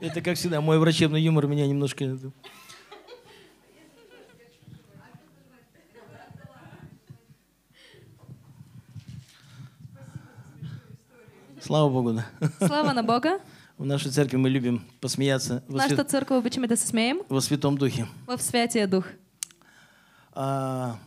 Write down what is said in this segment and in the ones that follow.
Это, как всегда, мой врачебный юмор меня немножко... Слава Богу, да. Слава на Бога. В нашей церкви мы любим посмеяться. Наша свят... церкви почему это смеем. Во Святом Духе. Во Святия Дух. А,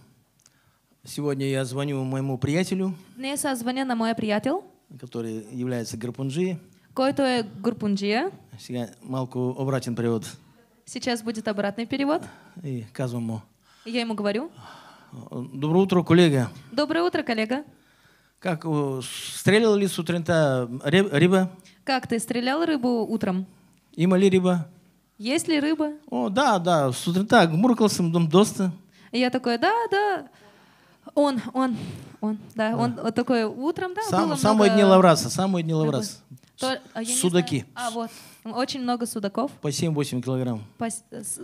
сегодня я звоню моему приятелю. Днес я звоню на мой приятель. Который является гарпунджи. Който е Гурпунджия. Сега малко обратен превод. Сейчас будет обратный перевод. И казвам му. Я ему говорю. Доброе утро, коллега. Доброе утро, коллега. Как э, стрелял ли с утрента рыба? Как ты стрелял рыбу утром? Има ли рыба? Есть ли рыба? О, да, да, с утрента гмуркал сам дом доста. я такой, да, да. Он, он, он, да, да. он такой утром, да. Сам, было самые много... дни Лавраса, самые дни Лавраса. То, а Судаки. А, вот. Очень много судаков. По 7-8 килограмм. По, с,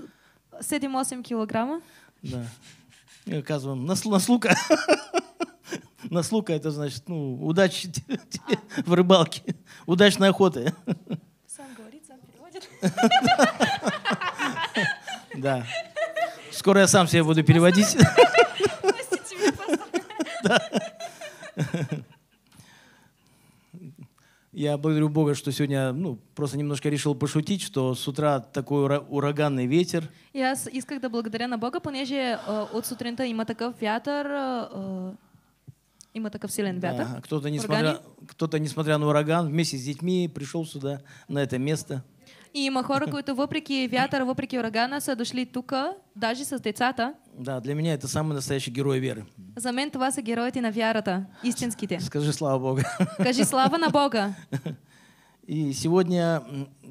этим 8 килограмма. Да. И оказываем на, на слука. на слука это значит, ну, удачи а. в рыбалке. Удачной охоты. Сам говорит, сам переводит. да. Скоро я сам себе буду переводить. Я благодарю Бога, что сегодня ну, просто немножко решил пошутить, что с утра такой ура ураганный ветер. Я исках да благодаря на Бога, понеже э, от с утра има такъв вятър, э, има такъв силен вятър. Да, кто-то, несмотря, кто-то, несмотря на ураган, вместе с детьми пришел сюда, на это место. И има хора, които въпреки вятъра, въпреки урагана, са дошли тук, даже с децата. Да, для меня это самые настоящие герои веры. За мен това са героите на вярата, истинските. Скажи слава Бога. Кажи слава на Бога. И сегодня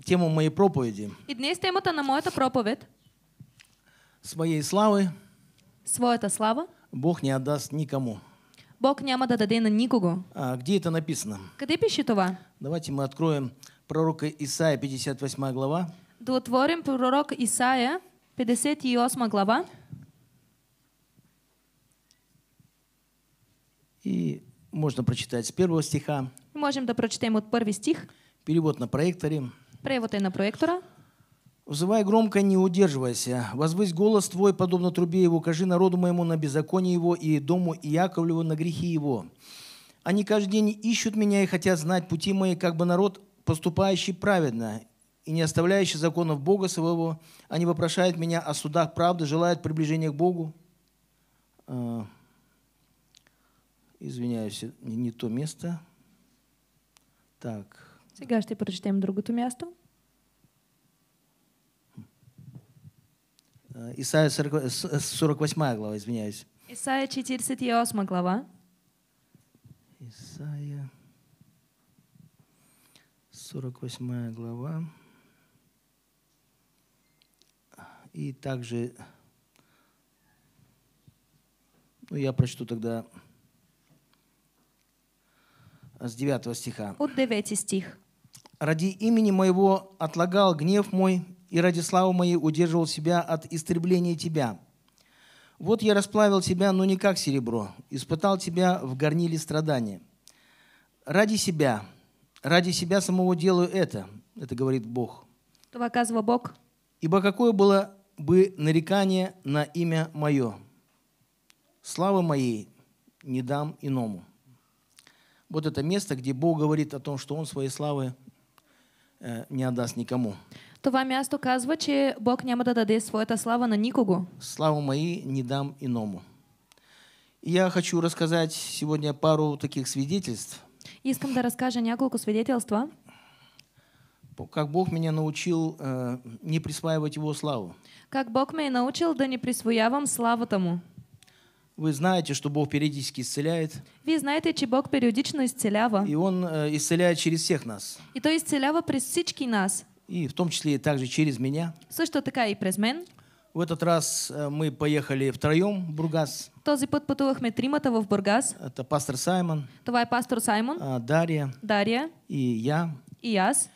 тема моей проповеди. И днес темата на моята проповед. С моей славы. Своята слава. Бог не отдаст никому. Бог няма да даде на никого. А где это написано? Къде пише това? Давайте мы откроем пророка Исаия, 58 глава. Да отворим пророк Исаия, 58 глава. И можно прочитать с первого стиха. Можем да прочитаем от первый стих. Перевод на проекторе. Превод на проектора. «Взывай громко, не удерживайся. Возвысь голос твой, подобно трубе его. Кажи народу моему на беззаконие его и дому Иаковлеву на грехи его. Они каждый день ищут меня и хотят знать пути мои, как бы народ поступающий праведно и не оставляющий законов Бога своего, они а вопрошают меня о судах правды, желают приближения к Богу. А, извиняюсь, не то место. Так. Сейчас ты ще другое то место. Исайя 48 глава, извиняюсь. Исайя 48 глава. Исайя 48 глава. И также, ну я прочту тогда с 9 стиха. От 9 стих. «Ради имени моего отлагал гнев мой, и ради славы моей удерживал себя от истребления тебя. Вот я расплавил тебя, но не как серебро, испытал тебя в горниле страдания. Ради себя – ради себя самого делаю это. Это говорит Бог. Това казва Бог. Ибо какое было бы нарекание на имя мое? Славы моей не дам иному. Вот это место, где Бог говорит о том, что Он своей славы э, не отдаст никому. Това място казва, че Бог няма да даде своята слава на никого. Славу мои не дам иному. Я хочу рассказать сегодня пару таких свидетельств – Искам да разкажа няколко свидетелства. Как Бог меня научил э, не присваивать Его славу. Как Бог меня научил да не присвоявам славу тому. Вы знаете, что Бог периодически исцеляет. Вы знаете, что Бог периодично исцелява. И Он э, исцеляет через всех нас. И то исцелява през всички нас. И в том числе и также через меня. Слышь, что такая и през меня? В этот раз э, мы поехали втроем в Бургас. Този път пътувахме тримата в Бургас. Это пастор Саймон. Това е пастор Саймон. А, Дарья. Дарья. И я. И аз.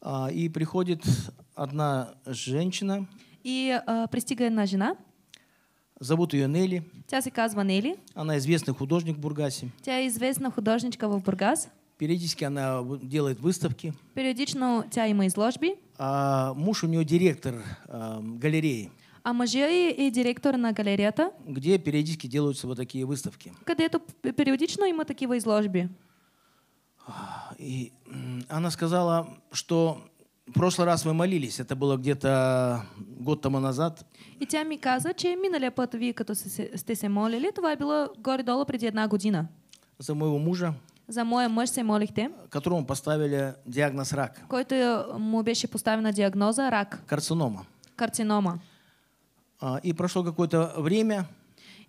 А, и приходит одна женщина. И а, пристига одна жена. Зовут ее Нелли. Тя се казва Нелли? Она известный художник в Бургасе. Тя известна художничка в Бургас. Периодически она делает выставки. Периодично тя има изложби. А муж у нее директор а, галереи. А мужей и директор на галерета. Где периодически делаются вот такие выставки. Когда Където периодично има такие изложби. А, и она сказала, что в прошлый раз вы молились, это было где-то год тому назад. И тя ми каза, че миналия път вие като сте се молили, това е било горе-долу преди една година. За моего мужа. За моя мъж се молихте. Которому поставили диагноз рак. Който му беше поставена диагноза рак. Карцинома. Карцинома. А, и прошло какое-то время.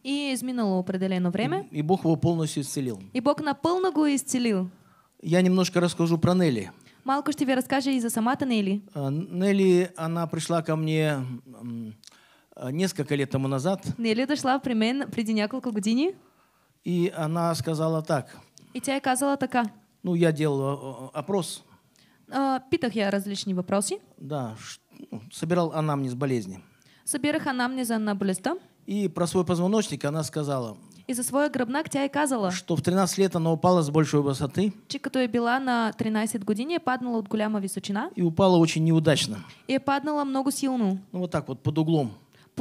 И изменило определенное время. И Бог его полностью исцелил. И Бог на полногу исцелил. Я немножко расскажу про Нелли. Малко тебе расскажи, из і за самата Нелли. А, Нелли, она пришла ко мне а, несколько лет тому назад. Нелли дошла при мен преди няколко години. И она сказала так. И тебе сказала казала така. Ну, я делал опрос. Питах я различные вопросы. Да, ну, собирал анамнез болезни. Собирах она мне за наблюста. И про свой позвоночник она сказала. И за свой гробнак тя и казала. Что в 13 лет она упала с большой высоты. Чика била на 13 године, паднула от гуляма височина. И упала очень неудачно. И паднула много силну. Ну вот так вот под углом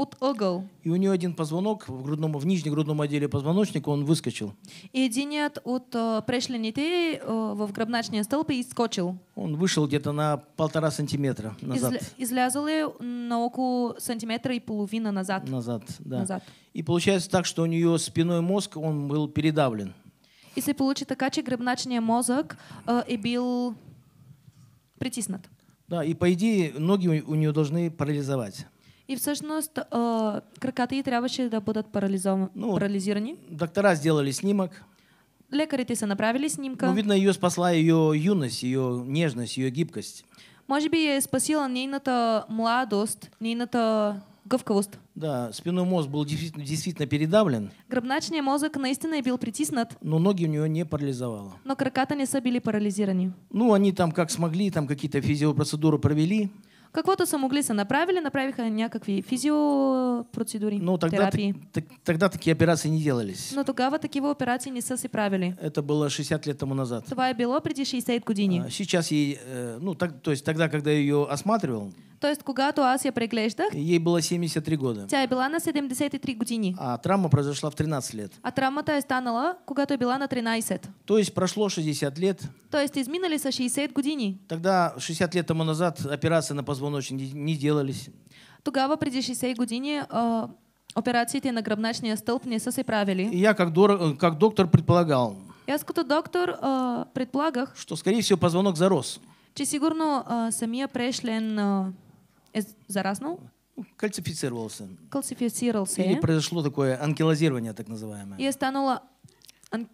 foot ago. И у нее один позвонок в грудном, в нижнем грудном отделе позвоночника он выскочил. И один от от э, прешлените э, в гръбначния стълб и скочил. Он вышел где-то на полтора сантиметра назад. Излязал на около сантиметра и половина назад. Назад, да. Назад. И получается так, что у нее спиной мозг, он был передавлен. Э, и се получи така, че мозг, мозък е бил притиснат. Да, и по идее ноги у нее должны парализовать. И всъщност а, краката й трябваше да бъдат парализов... ну, парализирани. Доктора сделали снимок. Лекарите са направили снимка. Ну, видно, ее спасла ее юность, ее нежность, ее гибкость. Может быть, ее спасила нейната младост, нейната гъвкавост. Да, спинной мозг был действительно, действительно передавлен. Гръбначният мозг, наистина был притиснут. Но ноги у нее не парализовало. Но краката не са били парализирани. Ну, они там как смогли, там какие-то физиопроцедуры провели каквото са могли са направили, направиха някакви физиопроцедури, Но тогда, терапии. Так, тогда такие операции не делались. Но тогава такива операции не са се правили. Это было 60 лет тому назад. Това е било преди 60 години. А, сейчас ей, ну, так, то есть тогда, когда ее осматривал, то есть когато аз я преглеждах, ей было 73 года. Тя была била на 73 години. А травма произошла в 13 лет. А травма е станала, когато е била на 13. То есть прошло 60 лет. То есть изминали со 60 години. Тогда 60 лет тому назад операции на позвоночник не делались. Тогава преди 60 години операции операциите на гръбначния столб не са се правили. я как, дор- как доктор предполагал. Я като доктор а, предполагах. Что скорее всего позвонок зарос. Че сигурно э, самия прешлен э, Es заразнул? Ну, кальцифицировался. Кальцифицировался. и э? произошло такое анкилозирование, так называемое. И стануло Ан...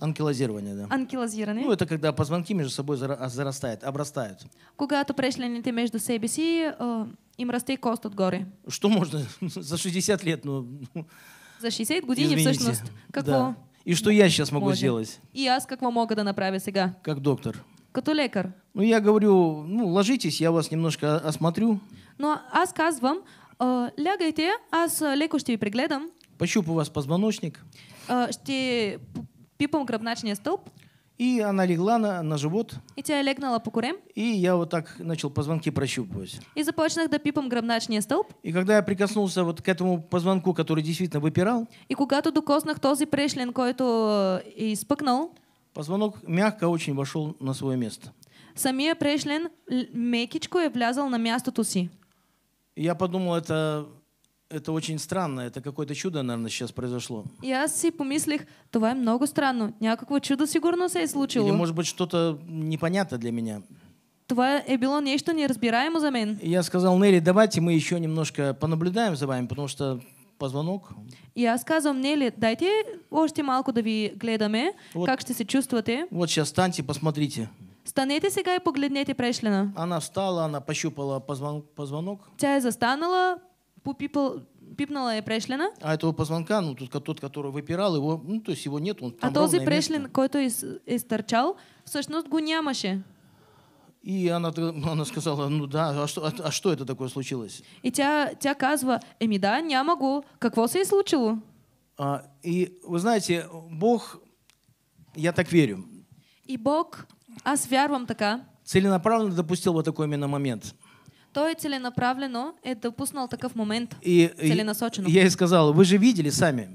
Анкилозирование, да. Анкилозирование. Ну, это когда позвонки между собой а, зарастают, обрастают. Когато преслените между себе си, э, им расте кост горы Что можно за 60 лет, ну... ну за 60 години Извините. всъщност. Какво? Да. И что я сейчас могу може. сделать? И аз какво мога да направя сега? Как доктор. Като лекар. Ну, я говорю, ну, ложитесь, я вас немножко осмотрю. Но аз казвам, а, лягайте, аз а, леко ще ви прегледам. Пощупаю вас позвоночник. А, ще пипам гръбначния стълб. И она легла на, на живот. И тебя легнала по курем. И я вот так начал позвонки прощупывать. И започнах да пипом гробначния столб. И когда я прикоснулся вот к этому позвонку, который действительно выпирал. И когато докоснах този прешлен, който изпъкнал. Позвонок мягко очень вошел на свое место. Самия прешлен мекичко е влязал на мястото си я подумал, это, это очень странно, это какое-то чудо, наверное, сейчас произошло. Я аз си помислих, това е много странно, някакво чудо сигурно се е случило. Или может быть что-то непонятно для меня. Това е било нещо неразбираемо за мен. И я сказал, Нелли, давайте мы еще немножко понаблюдаем за вами, потому что позвонок. И аз казвам, Нели, дайте още малко да ви гледаме, вот, как ще се чувствате. Вот сейчас станьте, посмотрите. Станете сега и погледнете прешлена. Она встала, она пощупала позвон, позвонок. Тя е застанала, попипал, пипнала е прешлена. А этого позвонка, ну, тот, тот который выпирал, его, ну, то есть его нет, он там А този прешлен, место. който е, е стърчал, всъщност го нямаше. И она, она сказала, ну да, а что, а, а что это такое случилось? И тя, тя казва, еми да, няма го, какво се е случило? А, и вы знаете, Бог, я так верю. И Бог, Аз вярвам така. Целенаправленно допустил вот такой именно момент. Той целенаправленно е э, допуснал такъв момент. И, целенасочено. я и сказал, вы же видели сами.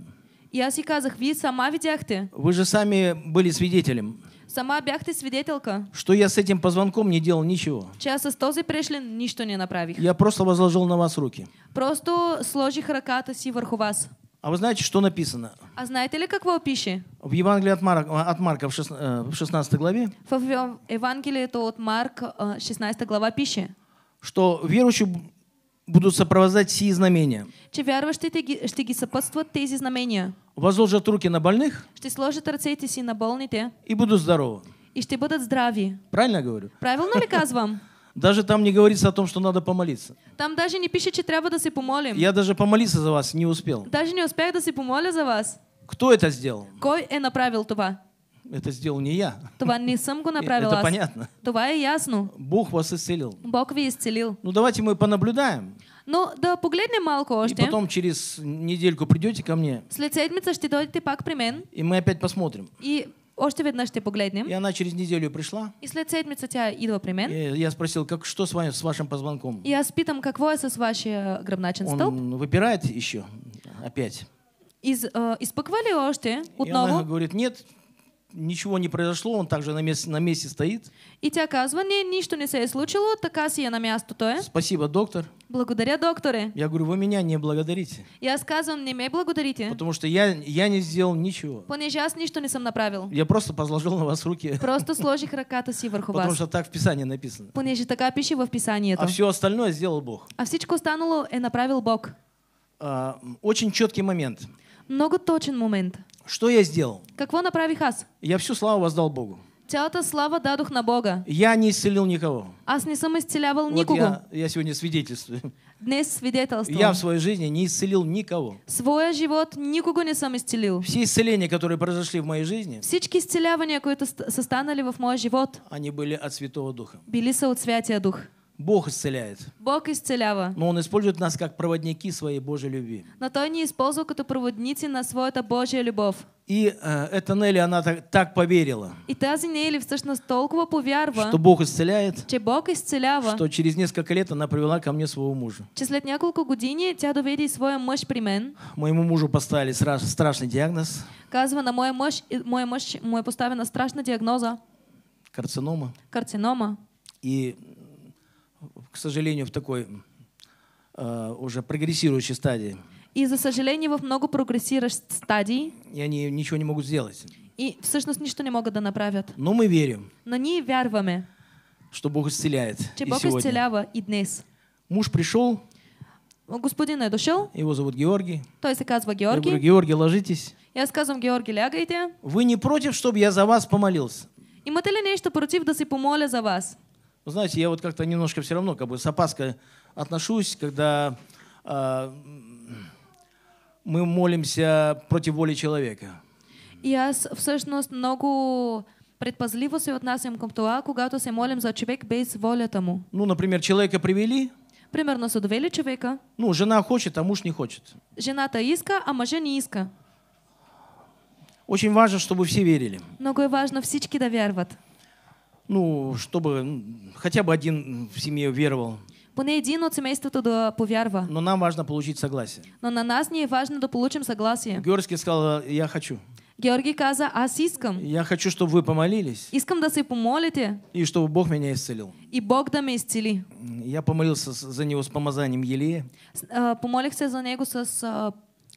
И аз и казах, вие сама видяхте. Вы же сами были свидетелем. Сама бяхте свидетелка. Что я с этим позвонком не делал ничего. Че аз с този прешлен нищо не направих. Я просто возложил на вас руки. Просто сложих ръката си върху вас. А вы знаете, что написано? А знаете ли, как каково пищи? В Евангелии от, Марка, э, от Марка в 16, э, в 16 главе. В Евангелии то от Марка э, 16 глава пищи. Что верующие будут сопровождать сии знамения. Че вярващите ще ги те тези знамения. Возложат руки на больных. Ще сложат ръцете си на болните. И будут здоровы. И что будут здрави. Правильно говорю? Правильно ли казвам? Даже там не говорится о том, что надо помолиться. Там даже не пише, что трябва да се помолим. Я даже помолиться за вас не успел. Даже не успел, да си помоля за вас. Кто это сделал? Кой е направил това? Это сделал не я. Това не съм го направил Это понятно. Това е ясно. Бог вас исцелил. Бог ви исцелил. Ну давайте мы понаблюдаем. Ну да погледнем малко още. И потом через недельку придете ко мне. След седмица ще дойдете пак при мен. И мы опять посмотрим. И Още веднъж ще погледнем. И она через неделю пришла. И след седмица тя идва при мен. И я спросил, как, что с, вами, с вашим позвонком? И аз питам, какво е с вашия гръбначен стълб? Он выпирает еще опять. Из, э, а, испаква ли още отново? И она говорит, нет, ничего не произошло, он также на месте, на месте стоит. И те казва, не, ничто не се е случило, така си е на место то. Спасибо, доктор. Благодаря, докторе. Я говорю, вы меня не благодарите. Я сказывам, не ме благодарите. Потому что я, я не сделал ничего. Понеже аз ничто не сам направил. Я просто возложил на вас руки. Просто сложи раката си върху Потому что так в Писании написано. Понеже така пише в Писанието. А все остальное сделал Бог. А всичко останало и направил Бог. А, очень четкий момент. Много точен момент. Что я сделал? Какво направих аз? Я всю славу воздал Богу. Цялата слава дадох на Бога. Я не исцелил никого. Аз не съм исцелявал вот никого. Я, я сегодня свидетельствую. Днес свидетельствую. Я в своей жизни не исцелил никого. Свой живот никого не сам исцелил. Все исцеления, которые произошли в моей жизни, Всички исцелявания, которые состанали в мой живот, они были от Святого Духа. Били са от Святия Дух. Бог исцеляет. Бог исцелява. Но Он использует нас как проводники своей Божьей любви. Но Той не использовал как проводницы на своята Божья любовь. И э, эта Нелли, она так, так поверила. И тази Нелли, всъщност, толкова повярва, что Бог исцеляет, че Бог исцелява, что через несколько лет она привела ко мне своего мужа. Че след няколко години тя доведе своя мъж при мен. Моему мужу поставили страш, страшный диагноз. Казва на моя мъж, мой мъж му е поставена страшна диагноза. Карцинома. Карцинома. И к сожалению, в такой э, уже прогрессирующей стадии. И, за сожалению, во много прогрессирующих стадий. И они ничего не могут сделать. И, в всъщност, ничто не могут да направят. Но мы верим. Но ние вярваме. Что Бог исцеляет. Че и Бог исцелява и днес. Муж пришел. Господин я дошел. Его зовут Георгий. Той се казва Георгий. Я говорю, Георгий, ложитесь. Я сказвам, Георгий, лягайте. Вы не против, чтобы я за вас помолился? Имате ли нещо против да си помоля за вас? Вы ну, знаете, я вот как-то немножко все равно как бы с опаской отношусь, когда э, мы молимся против воли человека. И аз всъщност много предпазливо се отнасям към това, когато се молим за човек без волята му. Ну, например, человека привели. Примерно са довели човека. Ну, жена хочет, а муж не хочет. Жената иска, а мъжа не иска. Очень важно, чтобы все верили. Много е важно всички да вярват ну, чтобы хотя бы один в семье веровал. Поне един от семейството да повярва. Но нам важно получить согласие. Но на нас не е важно да получим согласие. Георгий сказал, я хочу. Георгий каза, аз искам. Я хочу, чтобы вы помолились. Искам да се помолите. И чтобы Бог меня исцелил. И Бог да ме исцели. Я помолился за него с помазанием Елея. Э, помолих за него с э,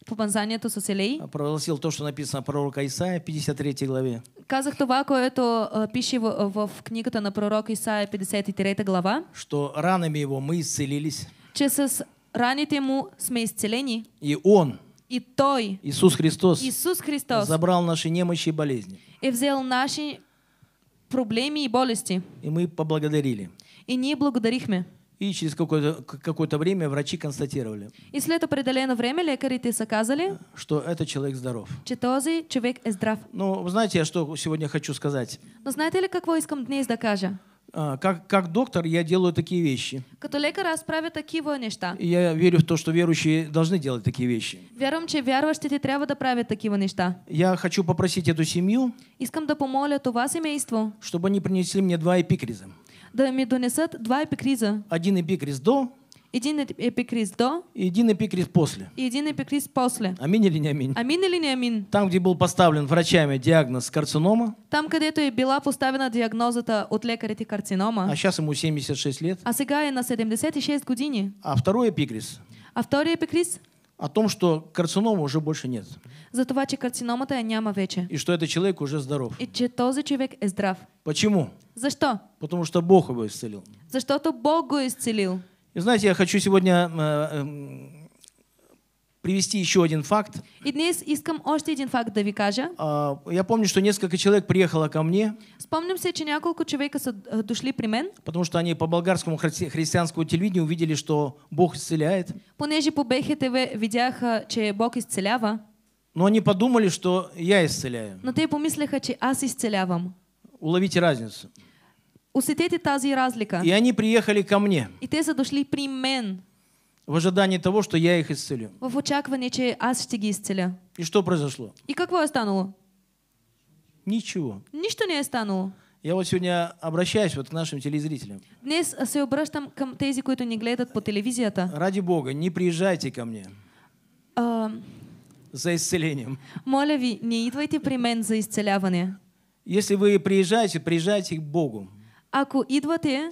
помазанието со Селей. А, Провозгласил то, что написано пророка Исаия в 53 главе. Казах това, което а, пише в, в книгата на пророка Исаия 53 глава. Что ранами его мы исцелились. Че с раните му сме исцелени. И он, и Той, Иисус Христос, Иисус Христос забрал наши немощи и болезни. И взял наши проблемы и болезни. И мы поблагодарили. И не благодарихме. И через какое-то какое время врачи констатировали. И след определено время лекари са казали, э, что этот человек здоров. Че този човек е здрав. Ну, вы знаете, я что сегодня хочу сказать? Но знаете ли как искам Дней да а, Как, как доктор я делаю такие вещи. Като лекар аз правя такива неща. я верю в то, что верующие должны делать такие вещи. Вярвам, че ты трябва да правят такива неща. Я хочу попросить эту семью. Искам да помолят у вас семейство. Чтобы они принесли мне два эпикриза да ми донесат два епикриза. Один епикриз до, един епикриз до. И един епикриз после. И един епикриз после. Аминь или не аминь? Аминь или не аминь? Там, где был поставлен врачами диагноз карцинома. Там, където и была поставена диагнозата от лекарите карцинома. А сейчас ему 76 лет. А сега е на 76 години. А второй епикриз. А второй епикриз? О том, что карцинома уже больше нет. За това, че карциномата я няма вече. И что этот человек уже здоров. И че този човек е здрав. Почему? За что? Потому что Бог его исцелил. За что-то Богу исцелил. И знаете, я хочу сегодня э, э, привести еще один факт. И днес искам още един факт да ви кажа. А, я помню, что несколько человек приехало ко мне. Спомням се, че няколко човека са а, дошли при мен. Потому что они по болгарскому хри христианскому телевидению увидели, что Бог исцеляет. Понеже по БХТВ видяха, че Бог исцелява. Но они подумали, что я исцеляю. Но те помислиха, че аз исцелявам. Уловите разницу. Усетете тази разлика. И они приехали ко мне. И те са дошли при мен. В ожидании того, что я их исцелю. В очакване, че аз ще ги исцеля. И что произошло? И какво е станало? Ничего. Ничто не е Я вот сегодня обращаюсь вот к нашим телезрителям. Днес се обращам към тези, които ни гледат по телевизията. Ради Бога, не приезжайте ко мне. Uh, за исцелением. Моля ви, не идвайте при мен за исцеляване. Если вы приезжаете, приезжайте к Богу. Ако идвате,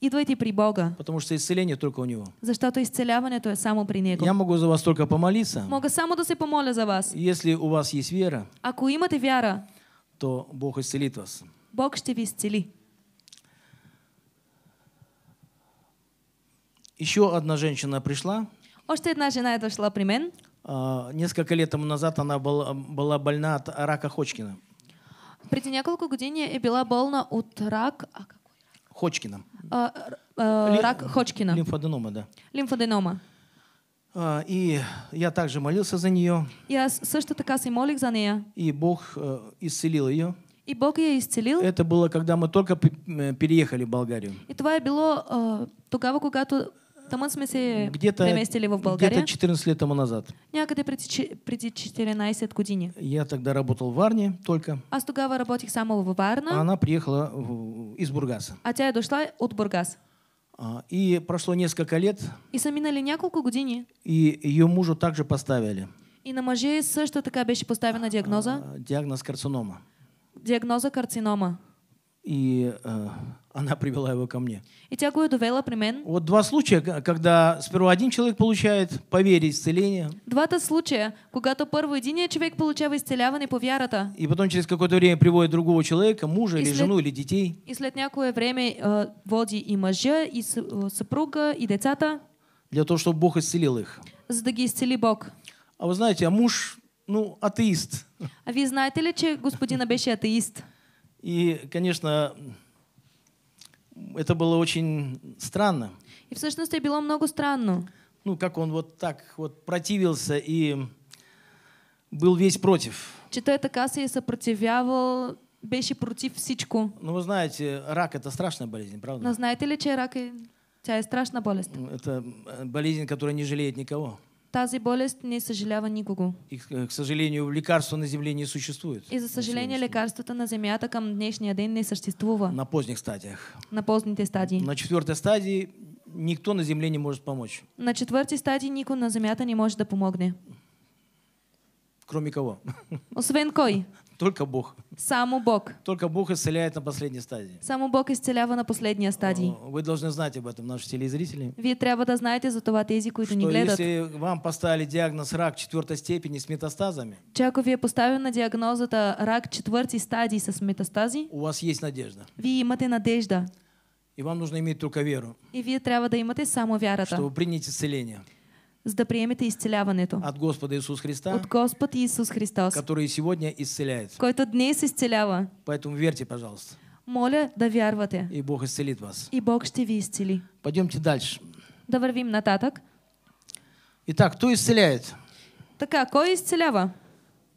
идвайте при Бога. Потому что исцеление только у Него. За что Защото исцеляването е само при Него. Я могу за вас только помолиться. Мога само да се помоля за вас. Если у вас есть вера, Ако имате вера. то Бог исцелит вас. Бог ще ви исцели. Еще одна женщина пришла. Още одна жена е шла при мен. А, несколько лет тому назад она была, была больна от рака Ходжкина. Преди няколко години е била больна от рака. Ходжкином. Э, э, рак Ходжкина. Лимфоденома, да. Лимфоденома. А, и я также молился за нее. Я също така се молих за нее? И Бог э, исцелил ее. И Бог ее исцелил. Это было, когда мы только переехали в Болгарию. И твое было било э, тогава, когато где-то, переместили его в Болгарию. Где-то 14 лет тому назад. Някъде Я тогда работал в Варне только. Аз тогава работих самого в Варна. она приехала из Бургаса. А тя е дошла от Бургас. А, и прошло несколько лет. И са минали няколко години. И ее мужу также поставили. И на мъже что такая вещь поставена диагноза. А, диагноз карцинома. Диагноза карцинома и э, она привела его ко мне. И тя го е довела при мен. Вот два случая, когда сперва один человек получает по вере исцеление. то случая, когато първо единият човек получава исцеляване по вярата. И потом через какое-то время приводит другого человека, мужа и или жену или детей. И след някое время э, води и мъжа, и супруга э, и децата. Для того, чтобы Бог исцелил их. За да ги исцели Бог. А вы знаете, а муж, ну, атеист. А вы знаете ли, че господина беше атеист? И, конечно, это было очень странно. И, в сущности, было много странно. Ну, как он вот так вот противился и был весь против. Че той така се съпротивявал, беше против всичко. Ну, вы знаете, рак это страшная болезнь, правда? Но знаете ли, че рак и Тя страшная болезнь. Это э, болезнь, которая не жалеет никого. Тази болезнь не съжалява никого. И, к сожалению, лекарства на земле не существует. И, за сожаление, лекарствата на землята към днешния ден не существува. На поздних стадиях. На поздните стадии. На четвертой стадии никто на земле не может помочь. На четвертой стадии никто на землята не может да помогне. Кроме кого? Освен кой? Только Бог. Саму Бог. Только Бог исцеляет на последней стадии. Саму Бог исцелява на последней стадии. Вы должны знать об этом, наши телезрители. Вие трябва да знаете за това тези, които ни гледат. Что если вам поставили диагноз рак четвертой степени с метастазами, че ако ви е поставена диагнозата рак четвърти стадии с метастази, у вас есть надежда. Вие имате надежда. И вам нужно иметь только веру. И вие трябва да имате само вярата. Чтобы принять исцеление за да приемете исцеляването. От Господа Иисус Христа. От Господ Иисус Христос. Который сегодня исцеляет. Който днес исцелява. Поэтому верьте, пожалуйста. Моля да вярвате. И Бог исцелит вас. И Бог ще ви исцели. Пойдемте дальше. Да вървим нататък. Итак, кто исцеляет? Така, кой исцелява?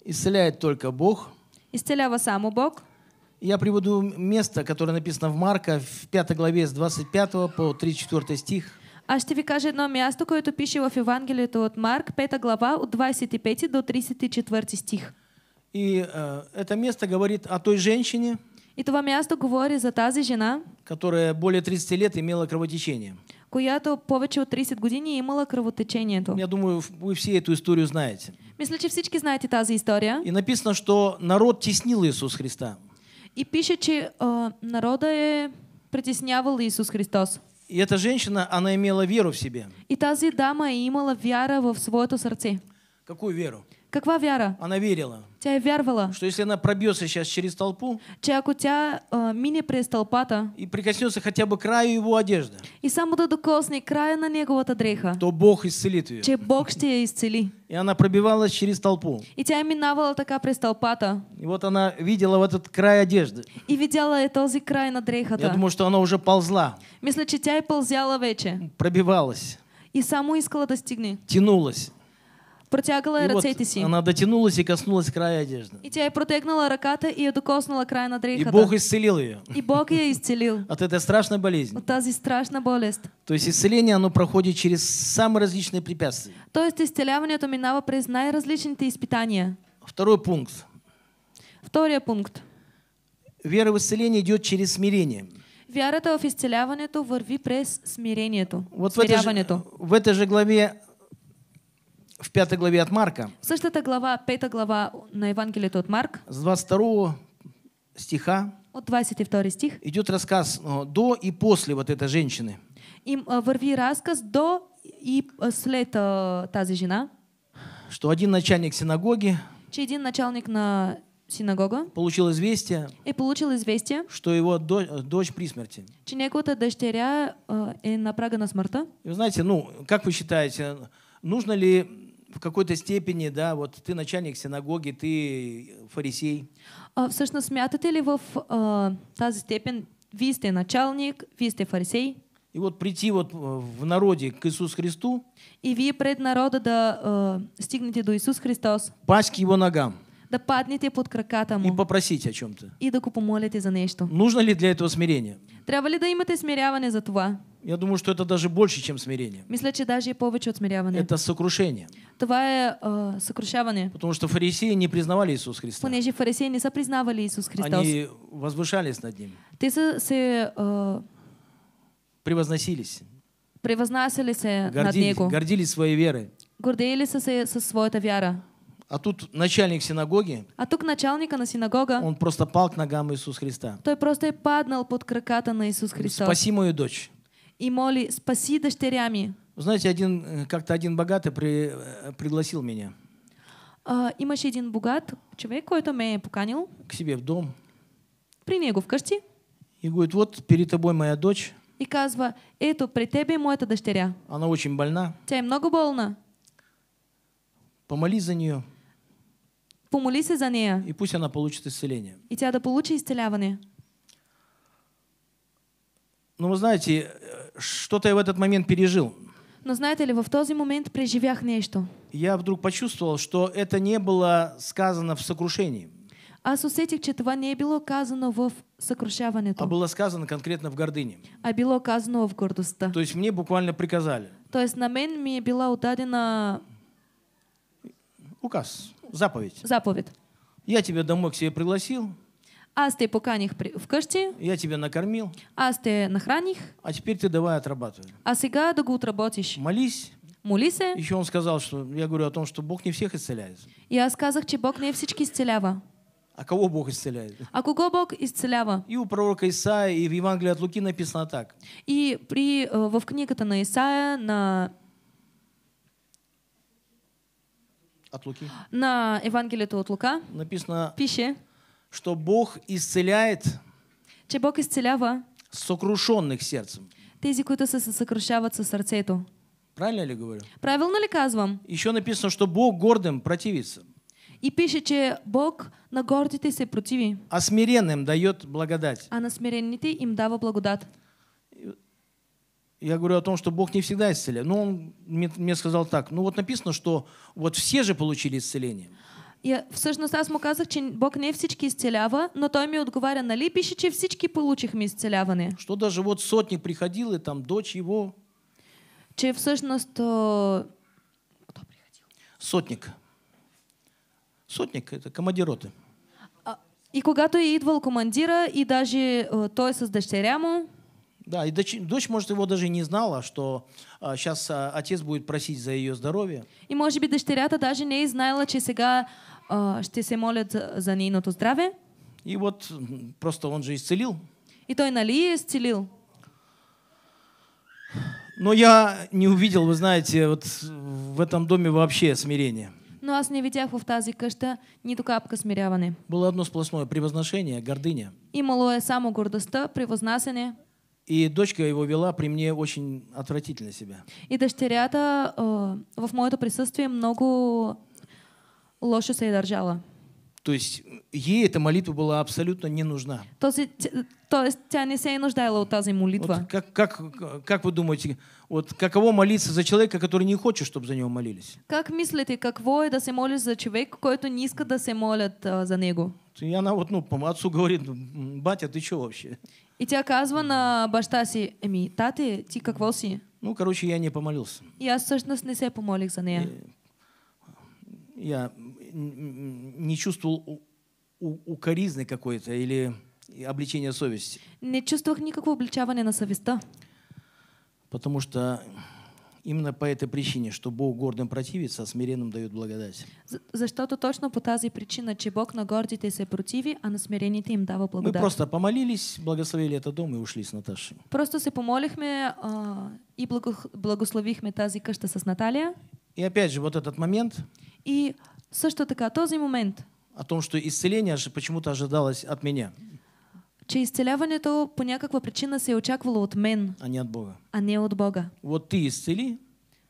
Исцеляет только Бог. Исцелява само Бог. Я приведу место, которое написано в Марка, в 5 главе с 25 по 34 стих. А ще ви кажа едно място, което пише в Евангелието от Марк, 5 глава, от 25 до 34 стих. И э, это место говорит о той женщине, и това място говори за тази жена, которая более 30 лет имела кровотечение. Която повече от 30 години имала кровотечението. Я думаю, вы все эту историю знаете. Мисля, че всички знаете тази история. И написано, что народ теснил Иисус Христа. И пише, че э, народа е притеснявал Иисус Христос. И эта женщина, она имела веру в себе. И тази дама имела вера в своето сърце. Какую веру? Каква вяра? Она верила. Тя е вярвала. Что если она пробьется сейчас через толпу? Че ако тя а, э, мине толпата. И прикоснется хотя бы к краю его одежды. И само да докосне края на неговата дреха. То Бог исцелит ее. Че Бог ще я исцели. И она пробивалась через толпу. И тя е минавала така през толпата. И вот она видела вот этот край одежды. И видела это този край на дрехата. Я думаю, что она уже ползла. Мисля, че тя е ползяла вече. Пробивалась. И саму искала достигни? Тянулась протягала и вот Она дотянулась и коснулась края одежды. И тя протягнула ръката и я докоснала края на дрейхата. И Бог исцелил ее. И Бог ее исцелил. От этой страшной болезни. От этой страшной болезнь. То есть исцеление, оно проходит через самые различные препятствия. То есть исцеляването минава през най различные испытания. Второй пункт. Второй пункт. Вера в исцеление идет через смирение. Вярата в исцеляването върви през смирението. Вот в, этой же, в этой же главе в пятой главе от Марка. это глава, пятая глава на Евангелии от Марк. С 22 стиха. От 22 стих. Идет рассказ э, до и после вот этой женщины. Им э, върви рассказ до и э, след тази жена. Что один начальник синагоги. Че один начальник на синагога. Получил известие. И получил известие. Что его дочь, дочь при смерти. Че неговата дъщеря е на прага на смъртта. И вы знаете, ну, как вы считаете, нужно ли в какой-то степени, да, вот ты начальник синагоги, ты фарисей. А, всъщност, смятате ли в а, тази степен, вие сте началник, вие сте фарисей? И вот прийти вот а, в народе к Иисусу Христу. И вие пред народа да а, стигнете до Иисус Христос. Пасть к его ногам. Да паднете под краката му. И попросить о чем-то. И да го помолите за нечто. Нужно ли для этого смирение? Трябва ли да имате смиряване за това? Я думаю, что это даже больше, чем смирение. Мисля, че даже и повече от Это сокрушение. Твое е э, Потому что фарисеи не признавали Иисуса Христа. Понеже фарисеи не сопризнавали признавали Иисус Христос. Они возвышались над ним. Те се э, превозносились. Превознасяли над него. Гордились своей верой. Гордились со се със своята А тут начальник синагоги. А тут начальника на синагога. Он просто пал к ногам Иисуса Христа. Той просто и паднал под краката на Иисус Христа. Спаси мою дочь и моли «Спаси дочерями». Знаете, один, э, как-то один богатый при, э, пригласил меня. Uh, а, имаше един богат човек, който ме е поканил. К себе в дом. При него вкъщи. И говорит, вот перед тобой моя дочь. И казва, ето, при тебе моята дъщеря. Она очень больна. Тя е много болна. Помоли за нее. Помоли се за нея. И пусть она получит исцеление. И тя да получи исцеляване. Но вы знаете, что-то я в этот момент пережил. Но знаете ли, в този момент преживях нечто. Я вдруг почувствовал, что это не было сказано в сокрушении. А с усетих, че това не было сказано казано в съкрушаването. А было сказано конкретно в гордыне. А было сказано в гордости. То есть мне буквально приказали. То есть на мен мне е била Указ, заповедь. Заповедь. Я тебя домой к себе пригласил. Аз те поканих при... вкъщи. Я тебя накормил. Аз те нахраних. А теперь ты давай отрабатывай. А сега да го отработиш. Молись. Моли Еще он сказал, что я говорю о том, что Бог не всех исцеляет. Я аз что Бог не всички исцелява. А кого Бог исцеляет? А кого Бог исцелява? И у пророка Исаия, и в Евангелии от Луки написано так. И при, э, в книге книгата на Исаия, на от Луки. На Евангелието от Лука. Написано. Пише что Бог исцеляет че Бог исцелява сокрушенных сердцем. Тези, които се съкрушават със сърцето. Правильно ли говорю? Правильно ли казвам? Еще написано, что Бог гордым противится. И пише, че Бог на гордите се противи. А смиренным дает благодать. А на смиренните им дава благодат. Я говорю о том, что Бог не всегда исцеляет. Но ну, он мне сказал так. Ну вот написано, что вот все же получили исцеление. И всъщност аз му казах, че Бог не всички изцелява, но той ми отговаря, нали пише, че всички получихме изцеляване. Что даже вот сотник приходил, и там дочь его... Че всъщност... Кто приходил? Сотник. Сотник – это командироты. роты. А, и когато е идвал командира, и даже той с дъщеря му... Да, и дочь, дочь, может, его даже не знала, что а, сейчас а, отец будет просить за ее здоровье. И, может быть, дъщерята даже не знала, че сега а, ще се молят за, за нейното здраве. И вот просто он же исцелил. И той, нали, исцелил. Но я не увидел, вы знаете, вот в этом доме вообще смирения. Но аз не видях в тази къща нито капка смиряване. Было одно сплошное превозношение, гордыня. Имало е само гордостта, превознасене. И дочка его вела при мне очень отвратительно себя. И дъщерята э, в моето присъствие много лошо се е държала. То есть э, ей эта молитва была абсолютно не нужна. То есть, то есть тя не се нуждала у тази молитва. Вот как, как, как вы думаете, вот каково молиться за человека, который не хочет, чтобы за него молились? Как мислите, какво е да се молиш за человека, който не иска да се молят а, за него? И она вот, ну, по отцу говорит, батя, ты что вообще? И тя казва на баща си, тати, тате, ти какво си? Ну, короче, я не помолился. Я собственно всъщност не се помолих за нея. И я не чувствовал укоризны какой-то или обличения совести. Не чувствовал никакого обличавания на совеста. Потому что именно по этой причине, что Бог гордым противится, а смиренным дает благодать. За что то точно по тази причина, че Бог на гордите се противи, а на смирените им дава благодать. Мы просто помолились, благословили этот дом и ушли с Наташей. Просто се помолихме а, и благословихме тази къща с Наталия. И опять же, вот этот момент. И също така, този момент. О том, что исцеление почему-то ожидалось от меня. Че исцеляването по някаква причина се е очаквало от мен. А не от Бога. А не от Бога. Вот ты исцели.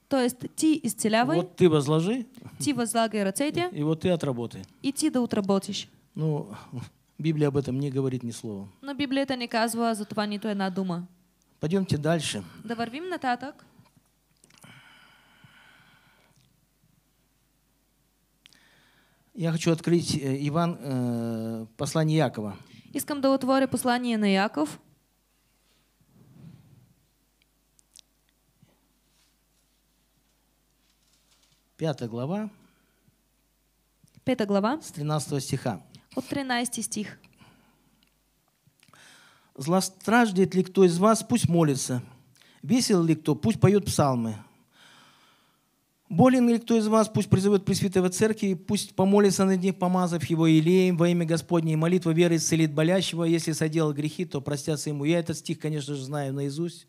То есть ты исцелявай. Вот ты возложи. Ты возлагай рацете. И вот ты отработай. И ты да отработишь. Ну, Библия об этом не говорит ни слова. Но Библия это не казва, а за това нито една дума. Пойдемте дальше. Да вървим нататък. Я хочу открыть э, Иван, э, послание Якова. Искам да отворя послание на Яков. Пятая глава. Пятая глава. С 13 стиха. От 13 стих. «Злостраждает ли кто из вас, пусть молится. Весел ли кто, пусть поет псалмы. Болен ли кто из вас, пусть призовет пресвитера церкви, пусть помолится над них, помазав его елеем во имя Господне, молитва веры исцелит болящего, а если соделал грехи, то простятся ему. Я этот стих, конечно же, знаю наизусть.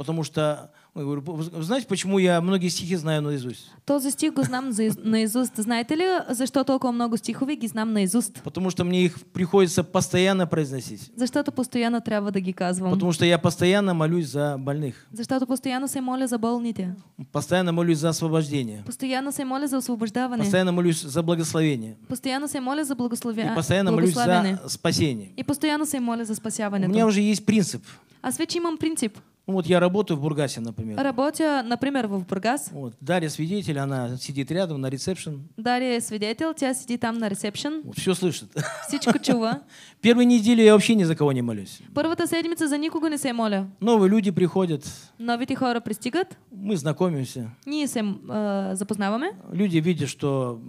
Потому что, я говорю, вы знаете, почему я многие стихи знаю наизусть? Този стих го знам наизусть, Знаете ли, За что только много стихове ги знам наизусть? Потому что мне их приходится постоянно произносить. Защото постоянно трябва да ги казвам. Потому что я постоянно молюсь за больных. За что Защото постоянно се моля за больните. Постоянно молюсь за освобождение. Постоянно се моля за освобождаване. Постоянно молюсь за благословение. Постоянно се моля за благословение. И постоянно молюсь за спасение. И постоянно се моля за спасяване. У меня уже есть принцип. А свечи имам принцип. Ну, вот я работаю в Бургасе, например. Работаю, например, в Бургас. Вот. Дарья свидетель, она сидит рядом на ресепшн. Дарья свидетель, тебя сидит там на ресепшн. Вот, все слышит. Всичко чува. Первую неделю я вообще ни за кого не молюсь. Първата седмица за никого не сей моля. Новые люди приходят. Новите хора пристигат. Мы знакомимся. Не сей э, запознаваме. Люди видят, что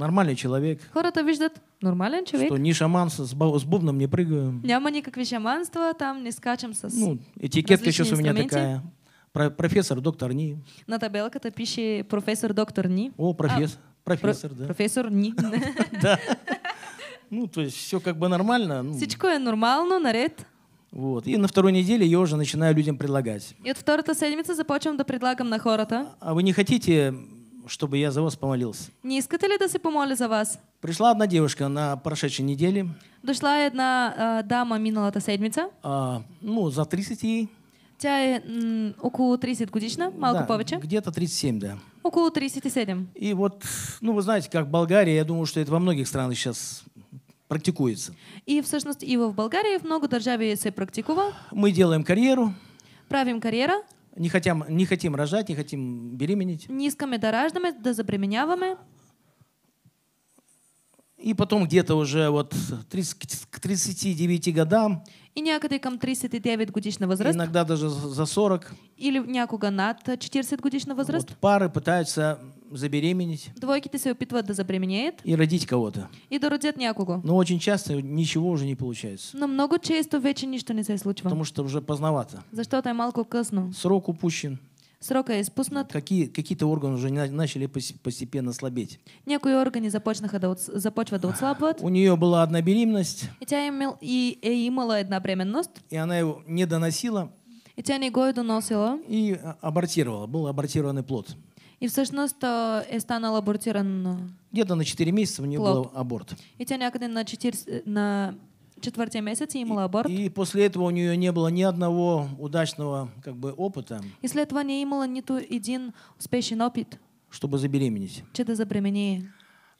нормальный человек. Хората виждат нормален човек. Что ни шаман с, с бубном не прыгаем. Няма никакви шаманства, там не скачем с Ну, этикетка сейчас у меня такая. Про профессор доктор Ни. На табельке-то пишет профессор доктор Ни. О, профессор. А, профессор, про да. Профессор Ни. Да. Ну, то есть все как бы нормально. Ну. Всичко е нормално, наред. Вот. И на второй неделе я уже начинаю людям предлагать. И от второй седмицы започвам да предлагам на хората. А, а вы не хотите чтобы я за вас помолился. Не искате ли да се помоля за вас? Пришла одна девушка на прошедшей неделе. Дошла одна э, а, дама миналата седмица. А, ну, за 30 ей. Тя е м, около 30 годишна, малко да, повече. Где-то 37, да. Около 37. И вот, ну вы знаете, как Болгария, я думаю, что это во многих странах сейчас практикуется. И в всъщност и в Болгарии, и в много държави се практикува. Мы делаем карьеру. Правим карьера. Не хотим, не хотим рожать, не хотим беременеть. Низкими, искаме да раждаме, И потом где-то уже вот 30, к 39 годам. И някъде към 39 годишна возраст. Иногда даже за 40. Или некого над 40 годичного возраста. Вот пары пытаются забеременеть. Двойки ты свою себе да забеременеет. И родить кого-то. И да родят някого. Но очень часто ничего уже не получается. Но много часто вече ничто не се случва. Потому что уже поздновато. За что е малко късно. Срок упущен. Срока е изпуснат. Какие, какие-то органы уже начали постепенно слабеть. Некои органы започнаха да от, започват да отслабват. У нее была одна беременность. И тя имел, и, е имала одна беременность. И она его не доносила. И тя не го и доносила. И а, абортировала. Был абортированный плод. И всъщност а, е станал абортиран. А, Где-то на 4 месяца у нее был аборт. И тя някъде на 4 на четвертый месяц имела аборт. И, и после этого у нее не было ни одного удачного как бы, опыта. И после этого не имела ни ту один успешный опыт. Чтобы забеременеть. Че да забеременеет.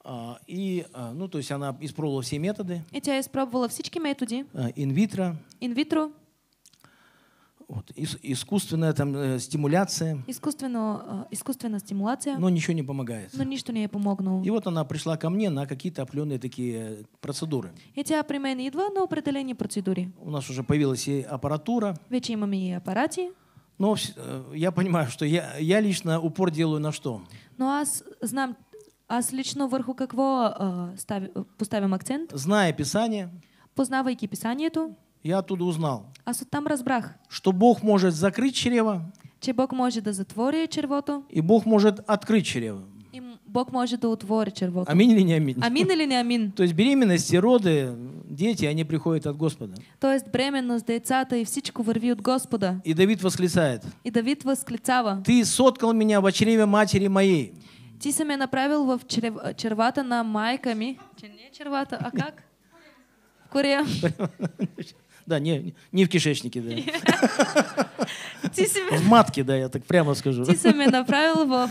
А, и, ну, то есть она испробовала все методы. И тя испробовала всички методы. Инвитро. Инвитро. Вот. искусственная там э, стимуляция. Искусственно, э, искусственная стимуляция. Но ничего не помогает. Но ничто не помогло. И вот она пришла ко мне на какие-то определенные такие э, процедуры. Эти тя при мен идва на определенные процедуры. У нас уже появилась и аппаратура. Ведь имаме и аппарати. Но э, я понимаю, что я, я лично упор делаю на что? Ну, аз знам, с лично вверху какво э, став, поставим акцент? Зная Писание. Познавайки Писанието я оттуда узнал, Аз оттам разбрах, что Бог может закрыть чрево, че Бог может да затвори червото и Бог может открыть чрево. и Бог может да отвори червото. Амин или не амин? Амин или не амин? То есть беременности, роды, дети, они приходят от Господа. То есть бременност, децата и всичко върви от Господа. И Давид восклицает, И Давид възклицава, «Ты соткал меня в чреве матери моей». ти си ме направил в чрев... червата на майка ми. Че не червата, а как? В Корея. Да, не, не в кишечнике, да. В матке, да, я так прямо скажу. Ты саме направил в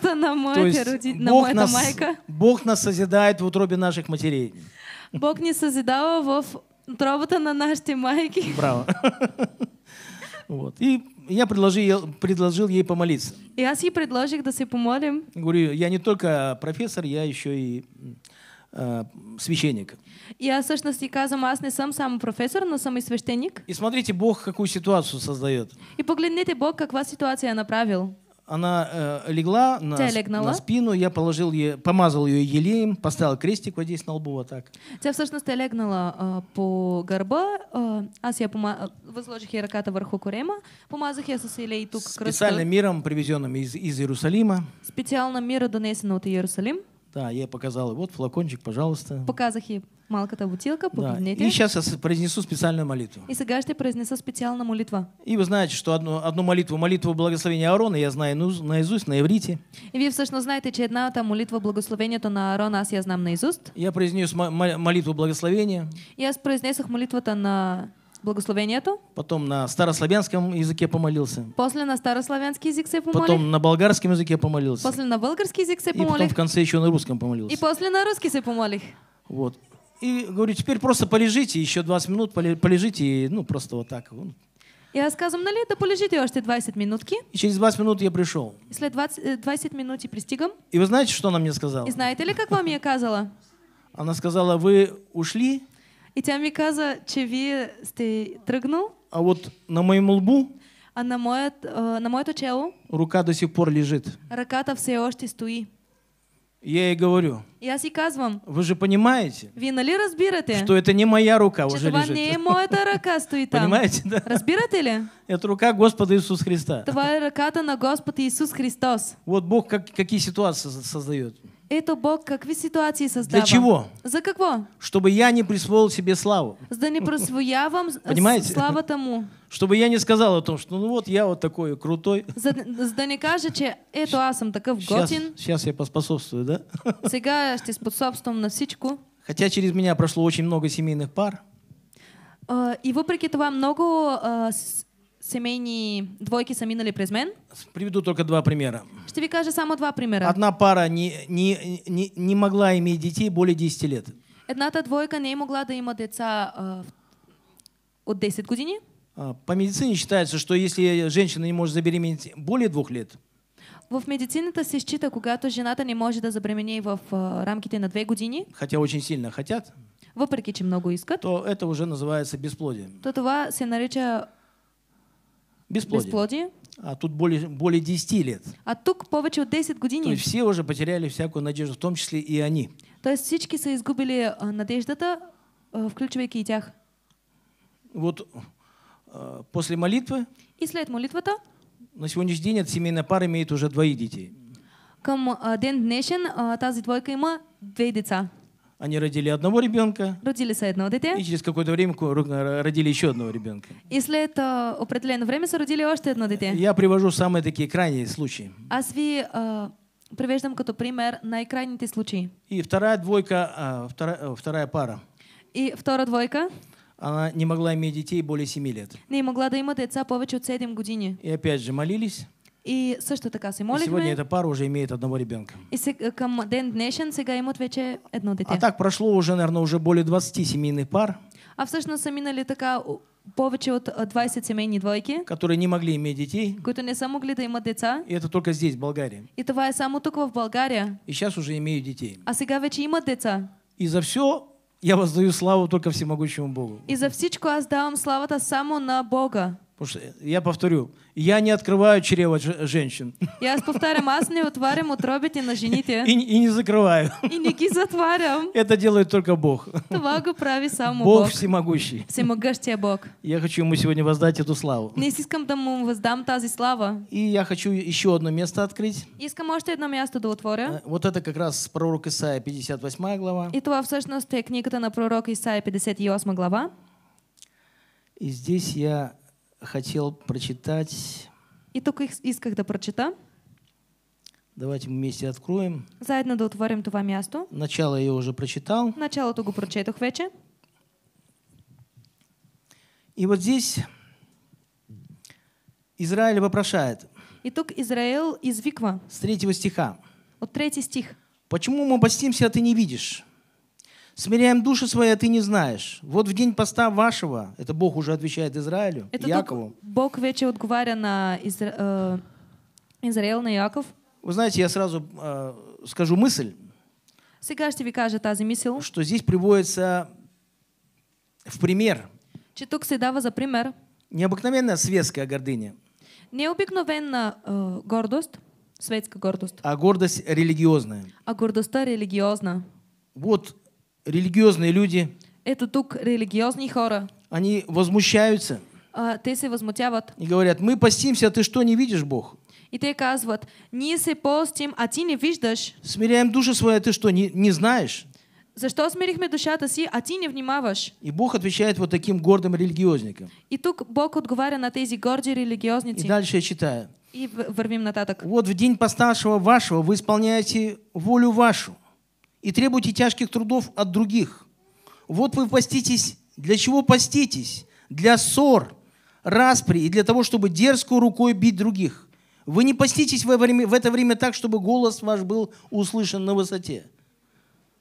то на моята родителя, на моята майка. Бог нас созидает в утробе наших матерей. Бог не ни съзидава в утробата на нашите майки. Браво. Вот. И я предложил, предложил ей помолиться. И я ей предложил, да се помолим. Говорю, я не только профессор, я еще и Э, священник. Я, всъщност, и казвам, а аз не сам сам профессор, но самый священник. И смотрите, Бог какую ситуацию создает. И поглядите, Бог как вас ситуация направил. Она э, легла на, на спину, я положил ей, помазал ее елеем, поставил крестик вот здесь на лбу вот так. Тя в сущности легнула э, по горба, э, аз я пома... възложих ей ръката вверху корема, помазах я с елей тук кръста. Специальным миром, привезенным из, из Иерусалима. Специально мира, донесена от Иерусалим. Да, я ей показал. Вот флакончик, пожалуйста. Показах малка малката бутилка, погледнете. Да. И сейчас я произнесу специальную молитву. И сега ще произнеса специальную молитву. И вы знаете, что одну, одну молитву, молитву благословения Аарона, я знаю наизусть, на иврите. И вы, всъщност, знаете, что одна едната молитва благословения то на Аарона, аз я знам наизуст. Я произнес молитву благословения. И аз молитву то на благословения это. Потом на старославянском языке помолился. После на старославянский язык се помолил. Потом на болгарском языке помолился. После на болгарский язык се помолил. И потом в конце еще на русском помолился. И после на русский се помолил. Вот. И говорю, теперь просто полежите, еще 20 минут полежите, и, ну просто вот так. Я сказал, на лето полежите още 20 минутки. И через 20 минут я пришел. И след 20, 20 минут и пристигом. И вы знаете, что она мне сказала? И знаете ли, как вам я сказала? Она сказала, вы ушли, и тебе ми каза, че ви сте тръгнал. А вот на моем лбу а на, моят, э, на моето чело рука до сих пор лежит. Раката все още стои. Я ей говорю. Я си казвам. Вы же понимаете? Вие нали разбирате? Что это не моя рука уже лежит. не е моята ръка там. Понимаете, да? Разбирате ли? Это рука Господа Иисуса Христа. Твоя раката на Господа Иисус Христос. Вот Бог как, какие ситуации создает. Это Бог как какие ситуации создавал. Для чего? За кого? Чтобы я не присвоил себе славу. Да не я вам Понимаете? слава тому. Чтобы я не сказал о том, что ну вот я вот такой крутой. Да не кажете, это асом таков готин. Сейчас я поспособствую, да? Сега ты способствуем на всичку. Хотя через меня прошло очень много семейных пар. Э, и вопреки этого много э, семейни двойки са минали през мен. Приведу только два примера. Ще ви кажа само два примера. Одна пара не, не, не, не могла иметь детей более 10 лет. Едната двойка не е могла да има деца а, от 10 години. А, по медицине считается, что если женщина не может забеременеть более двух лет, в медицината се счита, когато жената не може да забремени в а, рамките на две години. Хотя очень сильно хотят. Въпреки, че много искат. То это уже называется бесплодие. То това се нарича Бесплодие. Бесплодие. А тут более, более 10 лет. А тут повече от 10 години. То есть все уже потеряли всякую надежду, в том числе и они. То есть все изгубили а, надежду, а, включвайки и тях. Вот а, после молитвы. И след молитвы то? На сегодняшний день эта семейная пара имеет уже двоих детей. Кам ден днешен тази двойка има две деца. Они родили одного ребенка. Родили с одного дитя. И через какое-то время родили еще одного ребенка. Если это определенное время родили еще одно дитя. Я привожу самые такие крайние случаи. А Аз ви э, привеждам като пример най-крайните случаи. И вторая двойка, а, вторая, э, вторая пара. И вторая двойка. Она не могла иметь детей более семи лет. Не могла да има деца повече от 7 години. И опять же молились. И също така се молихме. И сегодня эта пара уже имеет одного ребенка. И се, а, към ден днешен сега имат вече едно дете. А так прошло уже, наверное, уже более 20 семейных пар. А всъщност са минали така повече от 20 а, семейни двойки, которые не могли иметь детей, които не са могли да имат деца. И это только здесь, в Болгарии. И това е само тук в България. И сейчас уже имеют детей. А сега вече имат деца. И за все я воздаю славу только всемогущему Богу. И за всичко аз давам славата само на Бога. Потому что я повторю, я не открываю чрево женщин. Я повторяю, аз не отварям отробите на жените. И, и не закрываю. И не ги затварям. Это делает только Бог. Това го прави само Бог. Бог всемогущий. Всемогъщия Бог. Я хочу ему сегодня воздать эту славу. Не искам да му воздам тази слава. И я хочу еще одно место открыть. Искам още одно место да отворя. Э, вот это как раз пророк Исаия, 58 глава. И това всъщност е книгата на пророк Исаия, 58 глава. И здесь я хотел прочитать... их из да прочита. Давайте вместе откроем. Заедно да отворим това място. Начало я уже прочитал. Начало го прочетох вече. И вот здесь Израиль вопрошает. И тук Израил извиква. С третьего стиха. От третий стих. Почему мы постимся, а ты не видишь? смиряем души свои, а ты не знаешь. Вот в день поста вашего, это Бог уже отвечает Израилю, это Якову. Бог вече отговаря на Изра... э, Израил, на Яков. Вы знаете, я сразу э, скажу мысль. Сега ще ви кажа тази мисъл. Что здесь приводится в пример. Че тук се дава за пример. Необыкновенная светская гордыня. Необыкновенная э, гордость, светская гордость. А гордость религиозная. А гордость религиозная. Вот религиозные люди, Это тук религиозные хора. Они возмущаются. А, те се възмутяват. И говорят, мы постимся, а ты что, не видишь Бог? И те казват, не се постим, а ти не виждаш. Смиряем душу свою, а ты что, не, не знаешь? За Защо смирихме душата си, а ти не внимаваш? И Бог отвечает вот таким гордым религиозникам. И тут Бог отговаривает на тези горди религиозници. И дальше я читаю. И вървим нататък. Вот в день постаршего вашего вы исполняете волю вашу и требуйте тяжких трудов от других. Вот вы поститесь. Для чего поститесь? Для ссор, распри и для того, чтобы дерзкую рукой бить других. Вы не поститесь в это время так, чтобы голос ваш был услышан на высоте.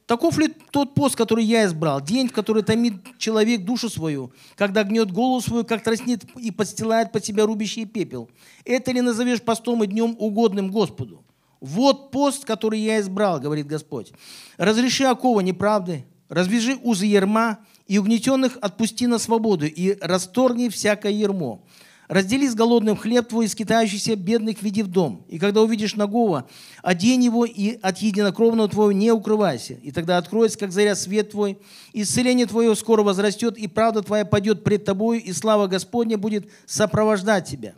Таков ли тот пост, который я избрал, день, в который томит человек душу свою, когда гнет голову свою, как тростнит и подстилает под себя рубящий пепел? Это ли назовешь постом и днем угодным Господу? Вот пост, который я избрал, говорит Господь. Разреши окова неправды, развяжи узы ерма, и угнетенных отпусти на свободу, и расторгни всякое ермо. Раздели с голодным хлеб твой, и скитающихся бедных веди в дом. И когда увидишь нагого, одень его, и от единокровного твоего не укрывайся. И тогда откроется, как заря, свет твой, исцеление твое скоро возрастет, и правда твоя пойдет пред тобою, и слава Господня будет сопровождать тебя».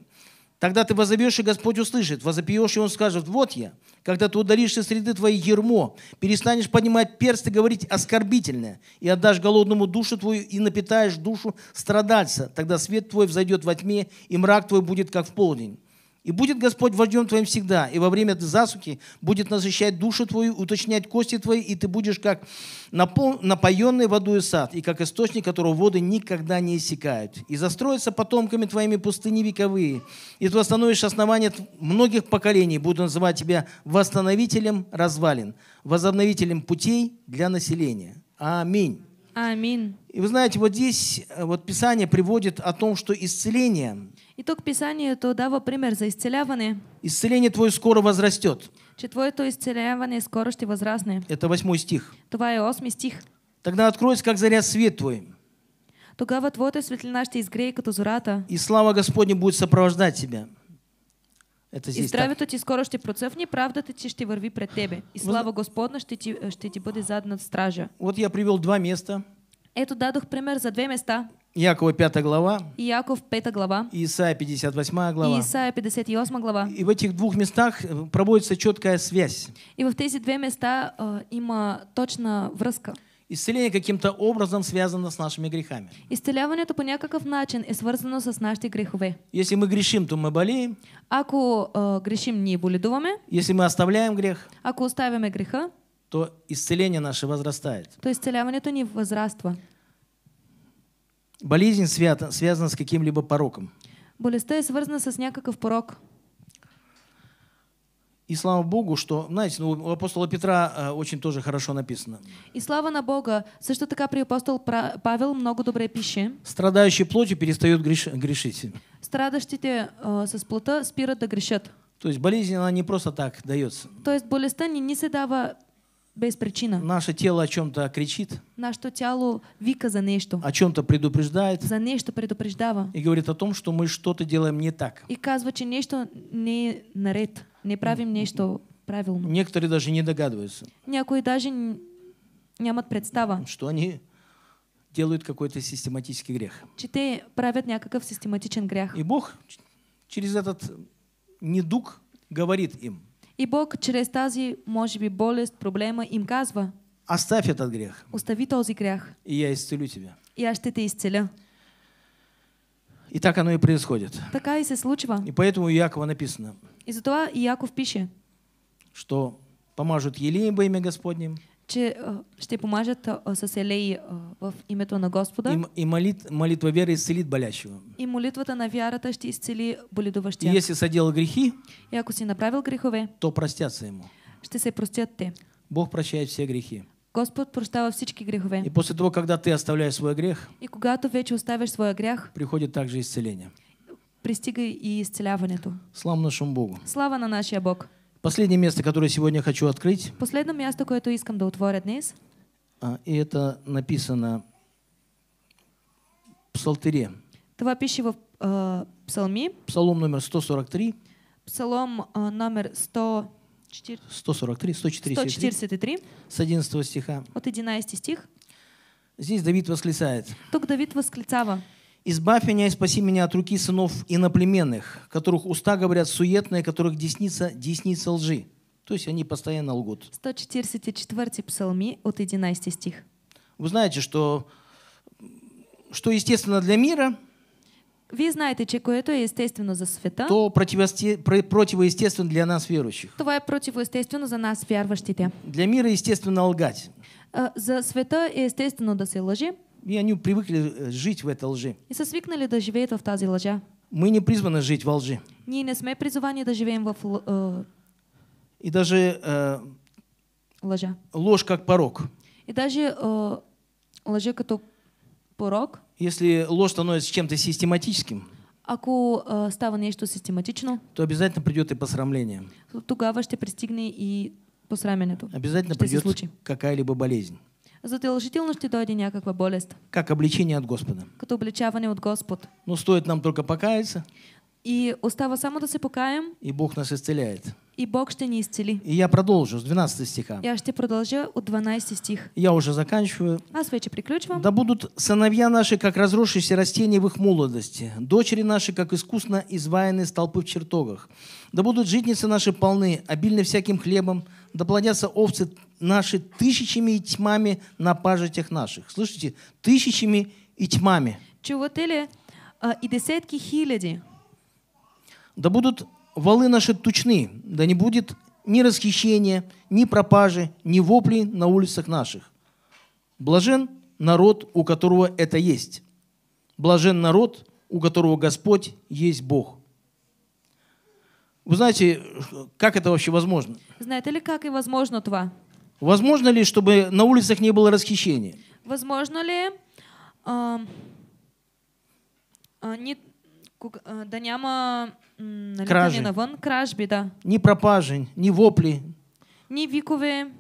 Тогда ты возобьешь, и Господь услышит. Возопьешь, и Он скажет, вот я. Когда ты ударишь из среды твоей ермо, перестанешь поднимать перст и говорить оскорбительное, и отдашь голодному душу твою, и напитаешь душу страдальца. Тогда свет твой взойдет во тьме, и мрак твой будет, как в полдень. И будет Господь вождем твоим всегда, и во время засухи будет насыщать душу твою, уточнять кости твои, и ты будешь как напол... напоенный водой сад, и как источник, которого воды никогда не иссякают. И застроятся потомками твоими пустыни вековые, и ты восстановишь основание многих поколений, буду называть тебя восстановителем развалин, возобновителем путей для населения. Аминь. Аминь. И вы знаете, вот здесь э, вот Писание приводит о том, что исцеление – и то к тук Писанието дава пример за исцеляване. Исцеление твое скоро возрастет. Че твоето исцеляване скоро ще възрасне. Это восьмой стих. Това е 8 стих. Тогда откроется, как заря свет твой. Тогава твоята светлина ще изгрее като зората. И слава Господня будет сопровождать тебя. Это здесь, и здравето ти скоро ще процъфни, правдата ти ще върви пред тебе. И слава Господна ще э, ти, ще ти бъде над стража. Вот я привел два места. Ето дадох пример за две места. Якова 5 глава. Яков 5 глава. Исайя 58 глава. Исайя 58 глава. И в этих двух местах э, проводится четкая связь. И в эти две места э, има э, точно връзка. Исцеление каким-то образом связано с нашими грехами. Исцеляването по някакъв начин е свързано с нашими грехове. Если мы грешим, то мы болеем. Аку э, грешим, не боледуваме. Если мы оставляем грех. Аку оставяме греха. То исцеление наше возрастает. То исцеляването не возраство. Болезнь свята, связана с каким-либо пороком. Болезнь связана свързана с някакъв порок. И слава Богу, что, знаете, ну, у апостола Петра э, очень тоже хорошо написано. И слава на Бога, что такая при апостол Павел много доброй пищи. Страдающие плотью перестают греш, грешить. Страдащите э, со плота спират да грешат. То есть болезнь, она не просто так дается. То есть болестта не, не се без причина. Наше тело о чем-то кричит. Наше тело вика за нечто. О чем-то предупреждает. За нечто предупреждава. И говорит о том, что мы что-то делаем не так. И казва, че нещо не е наред. Не правим нечто правилно. Некоторые даже не догадываются. Някои даже не имеют представа. Что они делают какой-то систематический грех. Че те правят някакъв систематичен грех. И Бог через этот недуг говорит им. И Бог через тази, может би, болест, проблема им казва, Оставь этот грех. Остави този грех. И я исцелю тебя. И я ще те изцеля. И так оно и происходит. Така и се случва. И поэтому у Якова написано. И затова Иаков пише, что помажут елеем во имя Господним че а, ще помажат а, с елеи а, в името на Господа. И, и молит, молитва веры исцелит болящего. И молитвата на вярата ще исцели боледуващия. И если соделал грехи, и ако си направил грехове, то простятся ему. Ще се простят те. Бог прощает все грехи. Господ прощава всички грехове. И после того, когда ты оставляешь свой грех, и когато вече оставяш своя грех, приходит также исцеление. Пристига и исцеляването. Слава нашему Богу. Слава на нашия Бог. Последнее место, которое сегодня хочу открыть. Последно место, което искам да отворя днес. И это написано в Псалтыре. Това пише в э, Псалми. Псалом номер 143. Псалом э, номер 100... 143, 143, 143. С 11 стиха. От 11 стих. Здесь Давид восклицает. Тук Давид восклицава. Избавь меня и спаси меня от руки сынов иноплеменных, которых уста говорят суетные, которых десница, десница лжи. То есть они постоянно лгут. 144 псалми от 11 стих. Вы знаете, что, что естественно для мира, Вы знаете, что это естественно за света, то противоестественно для нас верующих. Това е за нас вярващите. Для мира естественно лгать. Э, за света естественно естествено да се лъжи. И они привыкли э, жить в этой лжи. И са да живеят в тази лъжа. Мы не призваны жить во лжи. Ние не сме призвани да живеем в э, И даже э, лъжа. ложь как порог. И даже э, лъжа като порог. Если ложь становится чем-то систематическим, Ако э, става нещо систематично, то обязательно придет и посрамление. Тогава ще пристигне и посрамянето. Обязательно придет какая-либо болезнь задължително ще дойде някаква болест. Как обличение от Господа. Като обличаване от Господ. Но стоит нам только покаяться. И остава само да се покаем. И Бог нас исцеляет. И Бог ще ни исцели. И я продолжу с 12 стиха. Я ще продължа от 12 стих. Я уже заканчиваю. Аз вече приключвам. Да будут сыновья наши, как разросшиеся растения в их молодости, дочери наши, как искусно изваяны столпы в чертогах. Да будут житницы наши полны, обильны всяким хлебом, да плодятся овцы наши тысячами и тьмами на пажитях наших. Слышите? Тысячами и тьмами. Чувотели а, и десятки хиляди. Да будут валы наши тучны, да не будет ни расхищения, ни пропажи, ни воплей на улицах наших. Блажен народ, у которого это есть. Блажен народ, у которого Господь есть Бог. Вы знаете, как это вообще возможно? Знаете ли, как и возможно това? Возможно ли, чтобы на улицах не было расхищения? Возможно ли, а, а, не, э, да няма кражи. навън, кражби, да. Ни пропажи, ни вопли. Ни викове.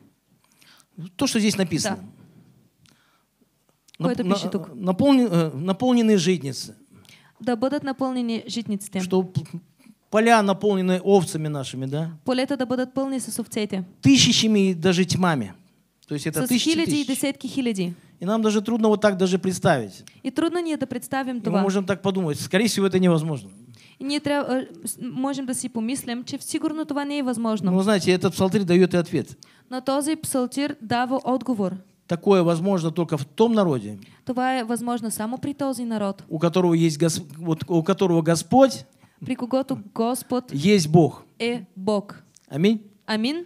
То, что здесь написано. Да. Нап на, наполнен, э, наполненные житницы. Да будут наполнены житницами. Что поля, наполненные овцами нашими, да? Полета да будут полны с овцами. Тысячами и даже тьмами. То есть это С тысячи тысяч. и десятки хиляди. И нам даже трудно вот так даже представить. И трудно не это представим това. И мы можем так подумать. Скорее всего, это невозможно. И ние трябва, можем да си помислим, че сигурно това не е възможно. Но знаете, этот псалтирь дает и ответ. Но този псалтир дава отговор. Такое возможно только в том народе. Това е възможно само при този народ. У которого есть Госп... вот, у которого Господь при когото Господ есть Бог. Е Бог. Аминь. Аминь.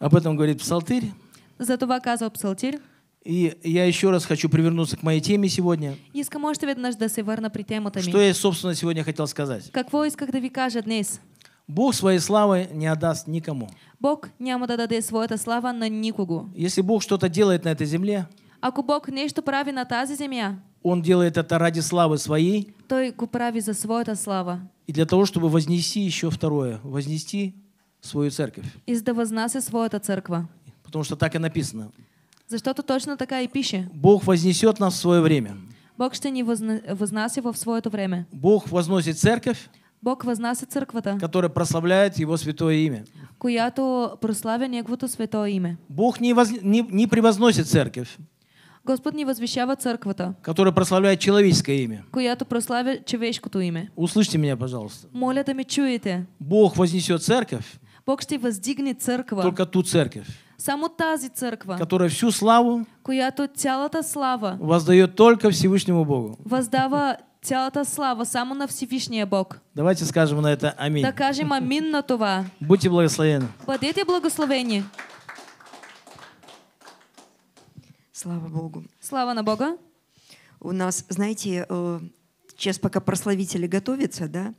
Об этом говорит Псалтырь. За това казал Псалтирь. И я еще раз хочу привернуться к моей теме сегодня. Искам още веднъж да се върна при темата ми. Что я, собственно, сегодня хотел сказать? Какво исках да ви кажа днес? Бог своей славы не отдаст никому. Бог няма да даде своята слава на никого. Если Бог что-то делает на этой земле, ако Бог нечто прави на тази земя, он делает это ради славы своей. Той прави за это слава. И для того, чтобы вознести еще второе, вознести свою церковь. И да вознасе своя церква. Потому что так и написано. За что-то точно такая и пища. Бог вознесет нас в свое время. Бог что не вознас его в свое время. Бог возносит церковь. Бог вознасит церквата, которая прославляет Его святое имя. Която прославя Неговото святое имя. Бог не, воз... не, не превозносит церковь. Господь не возвещава церквата, Которая прославляет человеческое имя. Която прославя човешкото имя. Услышьте меня, пожалуйста. Моля да ме чуете. Бог вознесет церковь. Бог ще въздигне църква. Только ту церковь. Само тази църква. Которая всю славу. Която цялата слава. Воздает только Всевышнему Богу. Воздава цялата слава само на Всевишния Бог. Давайте скажем на это аминь. Да кажем Аминь на това. Будьте благословены. Бъдете благословени. Слава Богу. Слава на Бога. У нас, знаете, э, сейчас пока прославители готовятся, да,